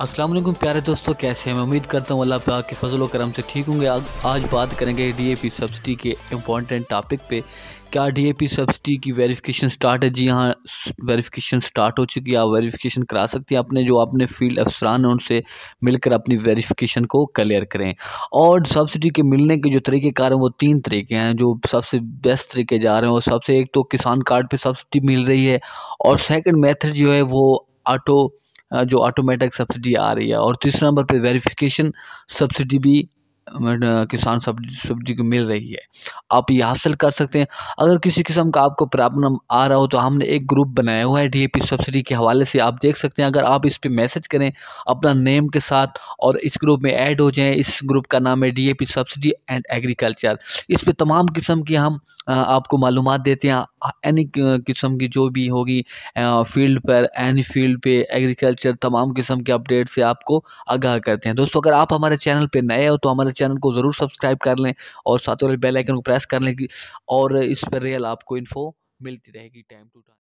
वालेकुम प्यारे दोस्तों कैसे हैं मैं उम्मीद करता हूँ अल्लाह पाक के फजल करम से ठीक होंगे आज बात करेंगे डीएपी सब्सिडी के इम्पॉर्टेंट टॉपिक पे क्या डीएपी सब्सिडी की वेरिफिकेशन स्टार्ट है जी हाँ वेरिफिकेशन स्टार्ट हो चुकी है आप वेरिफिकेशन करा सकते हैं अपने जो अपने फील्ड अफसरान हैं उनसे मिलकर अपनी वेरिफिकेशन को क्लियर करें और सब्सिडी के मिलने के जो तरीक़ेकार हैं वो तीन तरीके हैं जो सबसे बेस्ट तरीके जा रहे हैं और सबसे एक तो किसान कार्ड पर सब्सिडी मिल रही है और सेकेंड मैथड जो है वो ऑटो जो ऑटोमेटिक सब्सिडी आ रही है और तीसरे नंबर पर वेरिफिकेशन सब्सिडी भी किसान सब्जी को मिल रही है आप ये हासिल कर सकते हैं अगर किसी किस्म का आपको प्रॉब्लम आ रहा हो तो हमने एक ग्रुप बनाया हुआ है पी सब्सिडी के हवाले से आप देख सकते हैं अगर आप इस पर मैसेज करें अपना नेम के साथ और इस ग्रुप में ऐड हो जाएं इस ग्रुप का नाम है पी सब्सिडी एंड एग्रीकल्चर इस पर तमाम किस्म की हम आपको मालूम देते हैं एनी किस्म की जो भी होगी फील्ड पर एनी फील्ड पे एग्रीकल्चर तमाम किस्म के अपडेट से आपको आगाह करते हैं दोस्तों अगर आप हमारे चैनल पर नए हो तो हमारे चैनल को ज़रूर सब्सक्राइब कर लें और साथ ही बेल आइकन को प्रेस कर लें और इस पर रियल आपको इन्फो मिलती रहेगी टाइम टू टाइम